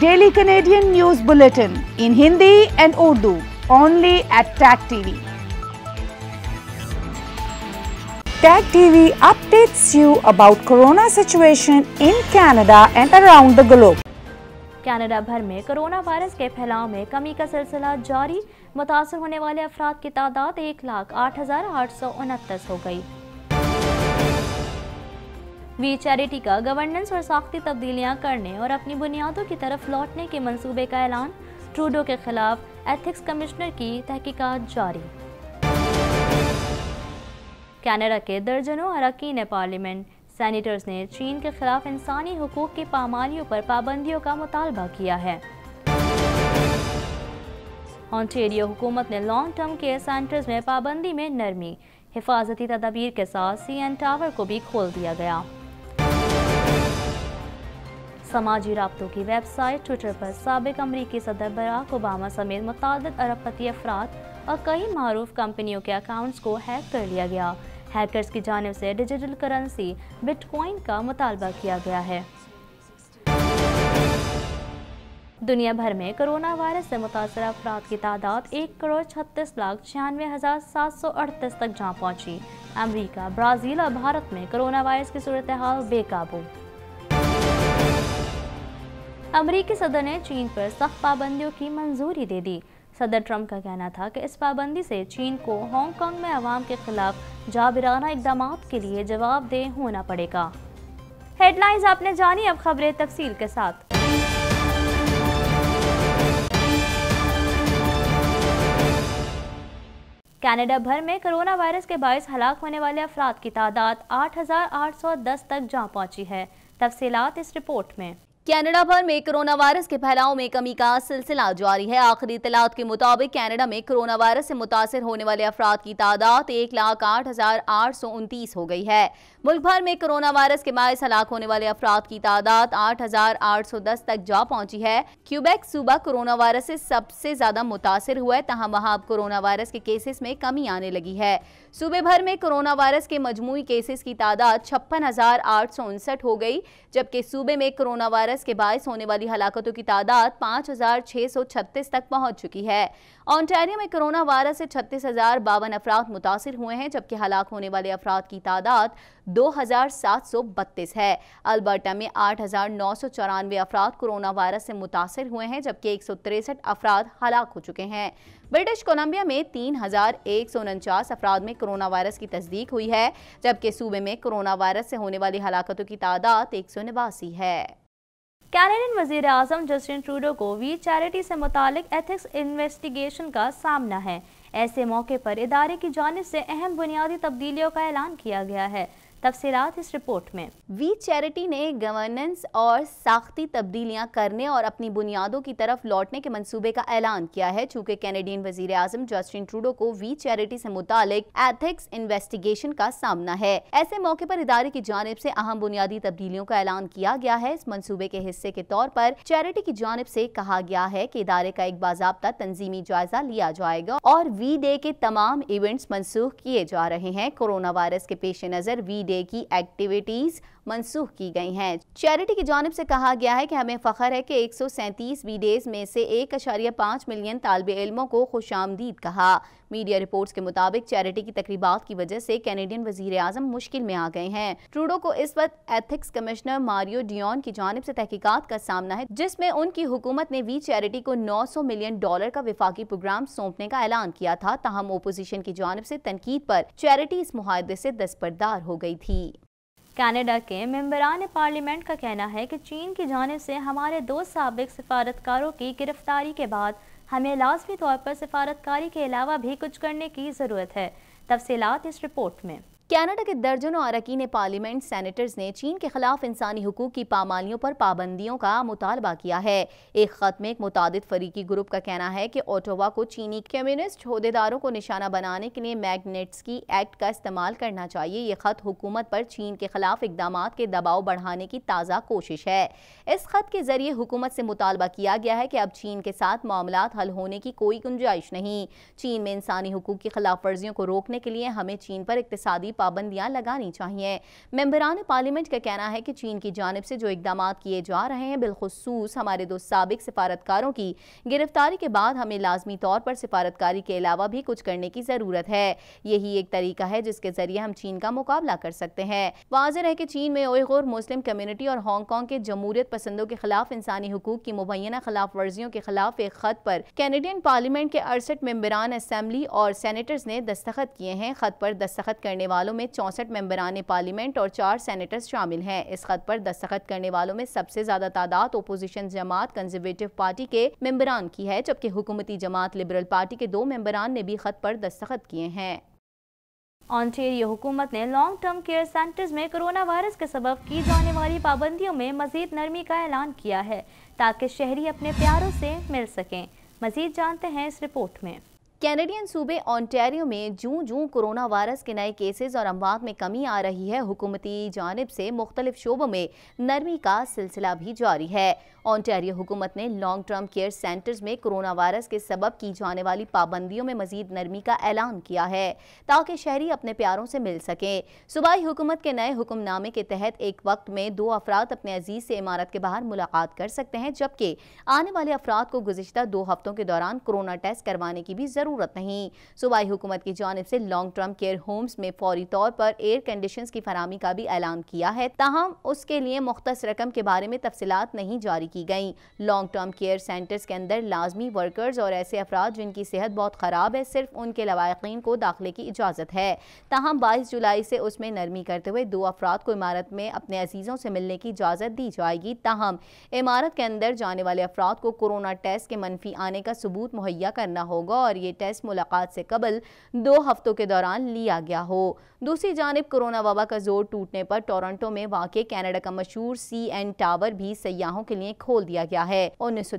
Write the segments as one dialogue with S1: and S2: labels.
S1: daily Canadian news bulletin in Hindi and Urdu
S2: only at Tag TV
S1: Tag TV updates you about corona situation in Canada and around the globe Canada भर में corona virus के फैलाव में कमी का सिलसिला जारी मुतासर होने वाले अफराद की तादाद एक लाख आठ हज़ार आठ सौ उनतीस हो गई वी चैरिटी का गवर्नेंस और साख्ती तब्दीलियां करने और अपनी बुनियादों की तरफ लौटने के मंसूबे का ऐलान ट्रूडो के खिलाफ एथिक्स कमिश्नर की तहकीकत जारी कनाडा के दर्जनों अरकान पार्लियामेंट सैनिटर्स ने चीन के खिलाफ इंसानी हकूक़ की पामालियों पर पाबंदियों का मुतालबा किया है ऑन्टेरियो हुकूमत ने लॉन्ग टर्म केयर सेंटर्स में पाबंदी में नरमी हिफाजती तदाबीर के साथ सी एन टावर को भी खोल दिया गया समाजी रबतों की वेबसाइट ट्विटर पर सबक अमरीकी सदर बराक ओबामा समेत मुतद अरबपति अफराद और कई मरूफ कंपनियों के अकाउंट्स को हैक कर लिया गया हैकर्स की जानब से डिजिटल करेंसी बिटकॉइन का मुतालबा किया गया है दुनिया भर में कोरोना वायरस से मुतासर अफराद की तादाद एक करोड़ छत्तीस लाख छियानवे हज़ार सात सौ अड़तीस तक जहाँ पहुँची अमरीका ब्राज़ील और भारत में कोरोना वायरस की सूरत हाल बेकाबू अमरीकी सदर ने चीन पर सख्त पाबंदियों की मंजूरी दे दी सदर ट्रंप का कहना था कि इस पाबंदी से चीन को हांगकांग में आवाम के खिलाफ जाबिराना इकदाम के लिए जवाबदेह होना पड़ेगा हेडलाइंस आपने जानी अब खबरें तफसील के साथ कनाडा भर में कोरोना वायरस के बायस हलाक होने वाले अफराद की
S2: तादाद 8,810 तक जा पहुंची है तफसीलात इस रिपोर्ट में कनाडा भर में कोरोना वायरस के फैलाव में कमी का सिलसिला जारी है आखिरी इतलात के मुताबिक कनाडा में कोरोना वायरस से मुतासर होने वाले अफराद की तादाद एक लाख आठ हजार आठ सौ उनतीस हो गई है मुल्क भर में कोरोना वायरस के बायस हलाक होने वाले अफराद की तादाद आठ हजार आठ सौ दस तक जा पहुंची है क्यूबेक सूबा कोरोना वायरस से सबसे ज्यादा मुतासर हुआ है तहम वहाँ अब कोरोना वायरस के केसेस में कमी आने लगी है सूबे भर में कोरोना वायरस के मजमू केसेस की तादाद छप्पन हजार आठ सौ उनसठ हो गई जबकि सूबे में कोरोना वायरस वायरस के बायस होने वाली हलाकतों की तादाद 5,636 तक पहुंच चुकी है ऑन्टेरियो में कोरोना वायरस से छत्तीस हजार बावन अफराद मुतासर हुए हैं जबकि हलाक होने वाले अफराद की तादाद 2,732 है अल्बर्टा में आठ अफराद कोरोना वायरस से मुतासर हुए हैं जबकि एक अफराद हलाक हो चुके हैं ब्रिटिश कोलंबिया में तीन अफराद में कोरोना वायरस की तस्दीक हुई है जबकि सूबे में कोरोना वायरस से होने वाली हलाकतों की तादाद एक है कैनेडियन वजीर अजम जस्टिन ट्रूडो को वी चैरिटी से मुतालिक एथिक्स इन्वेस्टिगेशन का
S1: सामना है ऐसे मौके पर इदारे की जानब से अहम बुनियादी तब्दीलियों का ऐलान किया गया
S2: है तफसीत इस रिपोर्ट में वी चैरिटी ने गवर्नेंस और साख्ती तब्दीलियां करने और अपनी बुनियादों की तरफ लौटने के मंसूबे का ऐलान किया है चूँकि कैनेडियन वजीर आजम जस्टिन ट्रूडो को वी चैरिटी से मुतालिक एथिक्स इन्वेस्टिगेशन का सामना है ऐसे मौके पर इदारे की जानब से अहम बुनियादी तब्दीलियों का ऐलान किया गया है इस मनसूबे के हिस्से के तौर पर चैरिटी की जानब से कहा गया है की इदारे का एक बाबा तंजीमी जायजा लिया जाएगा और वी डे के तमाम इवेंट्स मनसूख किए जा रहे हैं कोरोना वायरस के पेश नजर वी डे की एक्टिविटीज मंसूख की गई हैं चैरिटी की जानब से कहा गया है कि हमें फ़खर है कि एक सौ सैंतीस बी डेज में से एक अशारिया पाँच मिलियन तालब इलमों को खुश आमदीद कहा मीडिया रिपोर्ट्स के मुताबिक चैरिटी की तकरीबात की वजह से कैनेडियन वजीर आजम मुश्किल में आ गए हैं ट्रूडो को इस वक्त एथिक्स कमिश्नर मारियो डियोन की जानब ऐसी तहकीकत का सामना है जिसमे उनकी हुकूमत ने वी चैरिटी को नौ सौ मिलियन डॉलर का विफाकी प्रोग्राम सौंपने का ऐलान किया था तहम ओपोजिशन की जानब ऐसी तनकीद आरोप चैरिटी इस माहदे ऐसी दस्बरदार हो गयी थी कनाडा के मेम्बरान पार्लियामेंट का कहना है कि चीन की जानब से
S1: हमारे दो सबक सफारतकारों की गिरफ्तारी के बाद हमें लाजमी तौर पर सिफारतकारी के अलावा भी कुछ करने की ज़रूरत है तफसीत इस रिपोर्ट में
S2: कनाडा के दर्जनों अरकान पार्लियामेंट सैनिटर्स ने चीन के खिलाफ इंसानी हकूक की पामालियों पर पाबंदियों का मुतालबा किया है एक खत में एक मुतद फरीकी ग्रुप का कहना है कि ओटोवा को चीनी कम्युनिस्ट अहदेदारों को निशाना बनाने के लिए मैगनेट्स की एक्ट का इस्तेमाल करना चाहिए ये खत हुकूमत पर चीन के खिलाफ इकदाम के दबाव बढ़ाने की ताज़ा कोशिश है इस खत के जरिए हुकूमत से मुतालबा किया गया है कि अब चीन के साथ मामला हल होने की कोई गुंजाइश नहीं चीन में इंसानी हकूक की खिलाफ वर्जियों को रोकने के लिए हमें चीन पर इकतदी पाबंदियां लगानी चाहिए मेम्बरान पार्लियामेंट का कहना है कि चीन की जानब से जो इकदाम किए जा रहे हैं बिलखसूस हमारे दो सबक सफारतकारों की गिरफ्तारी के बाद हमें लाजमी तौर पर सिफारतकारी के अलावा भी कुछ करने की ज़रूरत है यही एक तरीका है जिसके ज़रिए हम चीन का मुकाबला कर सकते हैं वाजह है कि चीन में ओर मुस्लिम कम्यूनिटी और हांगकॉन्ग के जमूरियत पसंदों के खिलाफ इंसानी हकूक की मुबैना खिलाफ वर्जियों के खिलाफ एक खत पर कैनेडियन पार्लियामेंट के अड़सठ मेम्बरान असम्बली और सेनेटर्स ने दस्तखत किए हैं खत पर दस्तखत करने वालों वालों में चौंसठ मेंबरान पार्लियामेंट और चार सेनेटर्स शामिल हैं इस खत पर दस्तखत करने वालों में सबसे ज्यादा तादाद ओपोजिशन जमात कंजर्वेटिव पार्टी के मेंबरान की है जबकि हुकूमती जमात लिबरल पार्टी के दो मेंबरान ने भी खत पर दस्तखत किए हैं ऑनटेरियो हुकूमत ने लॉन्ग टर्म
S1: केयर सेंटर्स में कोरोना वायरस के सबब की जाने वाली पाबंदियों में मजीद नरमी का ऐलान किया है ताकि शहरी अपने प्यारों से मिल सकें मजीद जानते हैं इस रिपोर्ट में
S2: कैनेडियन सूबे ऑन्टेरियो में जूं जूं कोरोना वायरस के नए केसेस और अमवात में कमी आ रही है हुकूमती जानब से मुख्तलिफ शोबों में नरमी का सिलसिला भी जारी है ऑनटेरियो हुकूमत ने लॉन्ग टर्म केयर सेंटर्स में कोरोना वायरस के सबब की जाने वाली पाबंदियों में मजीद नरमी का ऐलान किया है ताकि शहरी अपने प्यारों से मिल सकें सूबाई हुकूमत के नए हुक्मनामे के तहत एक वक्त में दो अफराद अपने अजीज से इमारत के बाहर मुलाकात कर सकते हैं जबकि आने वाले अफराद को गुजशत दो हफ्तों के दौरान कोरोना टेस्ट करवाने की भी ज़रूरत नहीं सूबाई हुकूमत की जानब से लॉन्ग टर्म केयर होम्स में फौरी तौर पर एयर कंडीशन की फरहमी का भी ऐलान किया है ताहम उसके लिए मुख्त रकम के बारे में तफसलत नहीं जारी की की गई लॉन्ग टर्म केयर सेंटर्स के अंदर लाजमी वर्कर्स और ऐसे अफराद जिनकी सेहत बहुत ख़राब है सिर्फ उनके लवाकिन को दाखिले की इजाज़त है ताहम बाईस जुलाई से उसमें नरमी करते हुए दो अफराद को इमारत में अपने अजीज़ों से मिलने की इजाज़त दी जाएगी ताहम इमारत के अंदर जाने वाले अफराद को कोरोना टेस्ट के मनफी आने का सबूत मुहैया करना होगा और ये टेस्ट मुलाकात से कबल दो हफ्तों के दौरान लिया गया हो दूसरी जानब कोरोना वबा का जोर टूटने पर टोरंटो में वाक़ कैनेडा का मशहूर सी एन टावर भी सयाहों के लिए खोल दिया गया है उन्नीस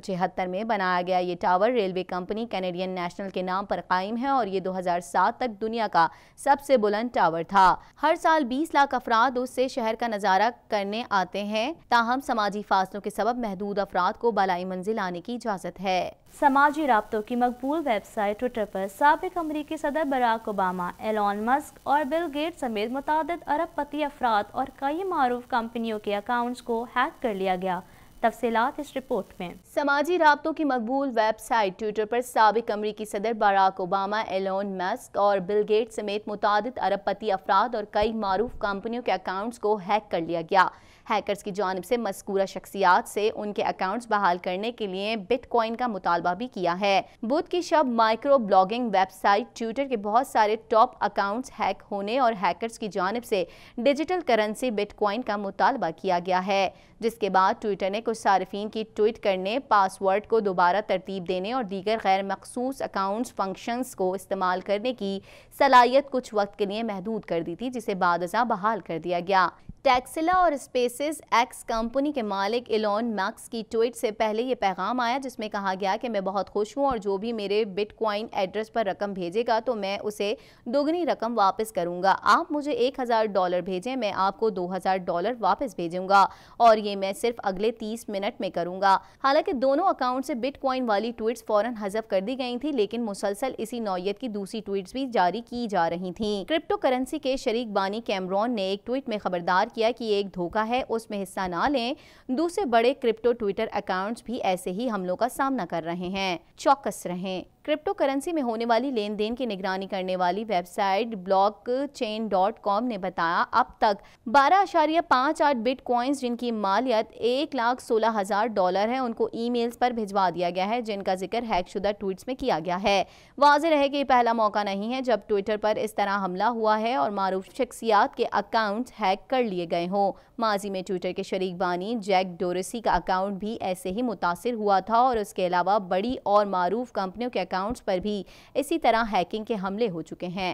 S2: में बनाया गया ये tower railway company Canadian National के नाम पर कायम है और ये 2007 तक दुनिया का सबसे बुलंद टावर था हर साल 20 लाख अफराद उससे शहर का नज़ारा करने आते हैं ताहम समाजी फासलों के सबब महदूद अफराद को बलाई मंजिल आने की इजाज़त है समाजी रबतों की मकबूल वेबसाइट ट्विटर
S1: पर सबक अमरीकी सदर बराक ओबामा एलॉन मस्क और बिल गेट समेत मुतद अरब पति अफराद और कई मरूफ कंपनियों के अकाउंट्स को हैक कर लिया गया तफसीत इस रिपोर्ट में
S2: समाजी रबतों की मकबूल वेबसाइट ट्विटर पर सबक अमरीकी सदर बराक ओबामा एलोन मस्क और बिल गेट समेत मुतद अरबपति अफराद और कई मरूफ कंपनियों के अकाउंट्स को हैक कर लिया गया हैकर्स की जानब से मस्कूरा शख्सियात से उनके अकाउंट्स बहाल करने के लिए बिटकॉइन का मुतालबा भी किया है बुध की शब माइक्रो ब्लॉगिंग वेबसाइट ट्विटर के बहुत सारे टॉप अकाउंट्स हैक होने और हैकर्स की जानब से डिजिटल करेंसी बिटकॉइन का मुतालबा किया गया है जिसके बाद ट्विटर ने कुछ सार्फिन की ट्वीट करने पासवर्ड को दोबारा तरतीब देने और दीगर गैर मखसूस अकाउंट्स फंक्शंस को इस्तेमाल करने की सलाहियत कुछ वक्त के लिए महदूद कर दी थी जिसे बाद बहाल कर दिया गया टैक्सिला और स्पेसिस एक्स कंपनी के मालिक इलॉन मैक्स की ट्वीट से पहले ये पैगाम आया जिसमें कहा गया कि मैं बहुत खुश हूँ और जो भी मेरे बिटकॉइन एड्रेस पर रकम भेजेगा तो मैं उसे दोगुनी रकम वापस करूँगा आप मुझे एक हज़ार डॉलर भेजें मैं आपको दो हज़ार डॉलर वापस भेजूंगा और ये मैं सिर्फ अगले तीस मिनट में करूँगा हालांकि दोनों अकाउंट से बिट वाली ट्वीट फ़ौरन हजफ कर दी गई थी लेकिन मुसलसल इसी नौीयत की दूसरी ट्वीट भी जारी की जा रही थी क्रिप्टो करेंसी के शरीक बानी कैमरॉन ने एक ट्वीट में खबरदार इनकार किया कि ये एक धोखा है उसमें हिस्सा ना लें दूसरे बड़े क्रिप्टो ट्विटर अकाउंट्स भी ऐसे ही हमलों का सामना कर रहे हैं चौकस रहें क्रिप्टो करेंसी में होने वाली लेन देन की निगरानी करने वाली website blockchain dot com ने बताया अब तक बारह आशारिया पाँच आठ बिट कॉइन्स जिनकी मालियत एक लाख सोलह हजार डॉलर है उनको ई पर भिजवा दिया गया है जिनका जिक्र हैकशुदा ट्वीट में किया गया है वाज रहे कि पहला मौका नहीं है जब ट्विटर पर इस तरह हमला हुआ है और मारूफ शख्सियात के अकाउंट हैक कर लिए गए हों माजी में ट्विटर के शरीक बानी जैक डोरेसी का अकाउंट भी ऐसे ही मुतासर हुआ था और उसके अलावा बड़ी और मारूफ कंपनियों के अकाउंट अकाउंट्स पर भी इसी तरह हैकिंग के हमले हो चुके हैं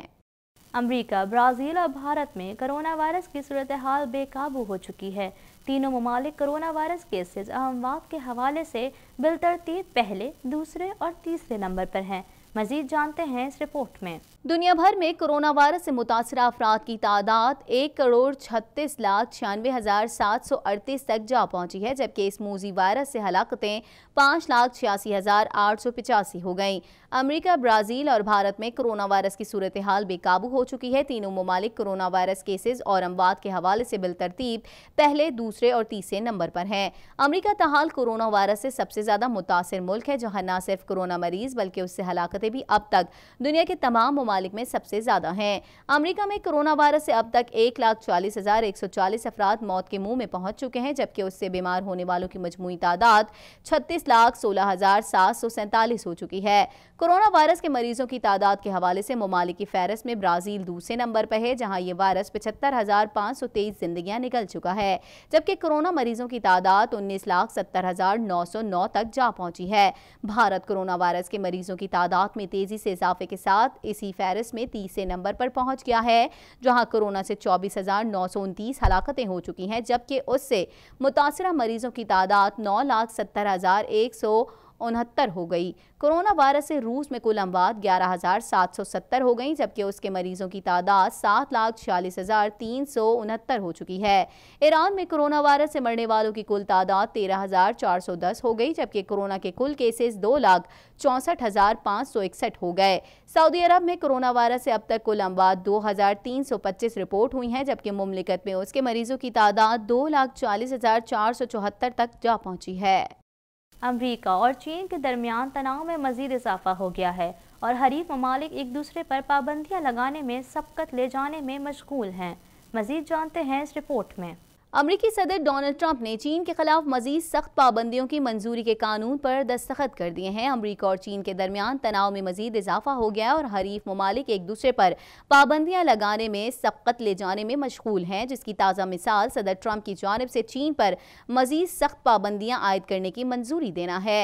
S1: अमेरिका, ब्राज़ील और भारत में कोरोना वायरस की सूरत हाल बेकाबू हो चुकी है तीनों ममालिक कोरोना वायरस केसेज अहमवाद के हवाले से बिलतरतीब पहले दूसरे और तीसरे नंबर पर हैं मजीद जानते
S2: हैं इस रिपोर्ट में दुनिया भर में कोरोना वायरस से मुतासर अफराद की तादाद एक करोड़ छत्तीस लाख छियानवे हज़ार सात सौ अड़तीस तक जा पहुंची है जबकि इस मोजी वायरस से हलाकतें पाँच लाख छियासी हज़ार आठ सौ पिचासी हो गईं अमेरिका ब्राज़ील और भारत में कोरोना वायरस की सूरत हाल बेकाबू हो चुकी है तीनों ममालिक कोरोना वायरस केसेज और अमवात के हवाले से बिलतरतीब पहले दूसरे और तीसरे नंबर पर हैं अमरीका तहाल कोरोना वायरस से सबसे ज़्यादा मुतासर मुल्क है जहाँ न सिर्फ कोरोना मरीज बल्कि उससे हलाकतें भी अब तक दुनिया के तमाम ममालिक में सबसे ज़्यादा हैं अमरीका में कोरोना वायरस से अब तक एक लाख चालीस हज़ार एक सौ चालीस अफराद मौत के मुंह में पहुंच चुके हैं जबकि उससे बीमार होने वालों की मजमू तादाद छत्तीस लाख सोलह हज़ार सात सौ सैंतालीस हो चुकी है कोरोना वायरस के मरीजों की तादाद के हवाले से ममालिक फहरस में ब्राज़ील दूसरे नंबर पर है जहां ये वायरस पचहत्तर हज़ार पाँच सौ तेईस जिंदगियां निकल चुका है जबकि कोरोना मरीजों की तादाद उन्नीस लाख सत्तर हज़ार नौ सौ नौ तक जा पहुंची है भारत कोरोना वायरस के मरीजों की तादाद में तेज़ी से इजाफे के साथ इसी फहरस में तीसरे नंबर पर पहुँच गया है जहाँ कोरोना से चौबीस हज़ार नौ सौ उनतीस हलाकतें हो चुकी हैं जबकि उससे मुतासर मरीजों की तादाद नौ लाख सत्तर हज़ार एक सौ उनहत्तर हो गई कोरोना वायरस से रूस में कुल अमवात ग्यारह हज़ार सात सौ सत्तर हो गई जबकि उसके मरीजों की तादाद सात लाख छियालीस हज़ार तीन सौ उनहत्तर हो चुकी है ईरान में कोरोना वायरस से मरने वालों की कुल तादाद तेरह हज़ार चार सौ दस हो गई जबकि कोरोना के कुल केसेस दो लाख चौंसठ हज़ार पाँच सौ इकसठ हो गए सऊदी अरब में कोरोना वायरस से अब तक कुल अमवात दो हज़ार तीन सौ पच्चीस रिपोर्ट हुई हैं जबकि मुमलिकत में उसके मरीजों की तादाद दो लाख चालीस हज़ार चार सौ चौहत्तर तक जा पहुंची है
S1: अमरीका और चीन के दरमियान तनाव में मजीद इजाफा हो गया है और हरीफ ममालिक एक दूसरे पर पाबंदियाँ लगाने में सबकत ले जाने में मशगूल हैं मजीद
S2: जानते हैं इस रिपोर्ट में अमरीकी सदर डोनाल्ड ट्रंप ने चीन के खिलाफ मजीद सख्त पाबंदियों की मंजूरी के कानून पर दस्तखत कर दिए हैं अमरीका और चीन के दरमियान तनाव में मजीद इजाफा हो गया और हरीफ ममालिक एक दूसरे पर पाबंदियां लगाने में सबकत ले जाने में मशगूल हैं जिसकी ताज़ा मिसाल सदर ट्रंप की जानब से चीन पर मजीद सख्त पाबंदियाँ आयद करने की मंजूरी देना है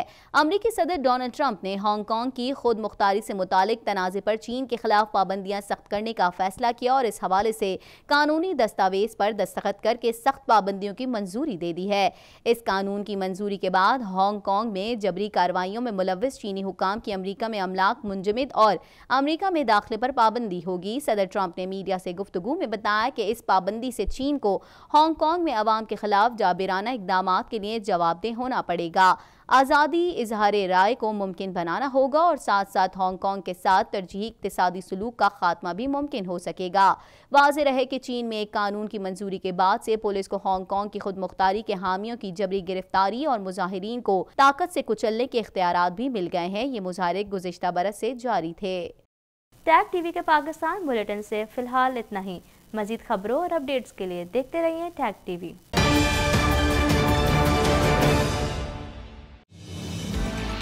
S2: अमरीकी सदर डोनाल्ड ट्रंप ने हांगकॉन्ग की खुद मुख्तारी से मुतल तनाज़े पर चीन के खिलाफ पाबंदियाँ सख्त करने का फैसला किया और इस हवाले से कानूनी दस्तावेज पर दस्तखत करके सख्त सख्त पाबंदियों की मंजूरी दे दी है इस कानून की मंजूरी के बाद हांगकांग में जबरी कार्रवाइयों में मुलविस चीनी हुकाम की अमरीका में अमलाक मुंजमद और अमरीका में दाखिले पर पाबंदी होगी सदर ट्रंप ने मीडिया से गुफ्तु में बताया कि इस पाबंदी से चीन को हांगकांग में आवाम के खिलाफ जाबिराना इकदाम के लिए जवाबदेह होना पड़ेगा आज़ादी इजहार राय को मुमकिन बनाना होगा और साथ साथ हांगकॉन्ग के साथ तरजीह इकतदी सलूक का खात्मा भी मुमकिन हो सकेगा वाज रहे कि चीन में एक कानून की मंजूरी के बाद से पुलिस को हांगकॉन्ग की खुद मुख्तारी के हामियों की जबरी गिरफ्तारी और मुजाहरीन को ताकत से कुचलने के अख्तियार भी मिल गए हैं ये मुजाहरे गुजशत बरस से जारी थे
S1: टैग टीवी के पाकिस्तान बुलेटिन से फिलहाल इतना ही मजीद खबरों और अपडेट्स के लिए देखते रहिए टैग टीवी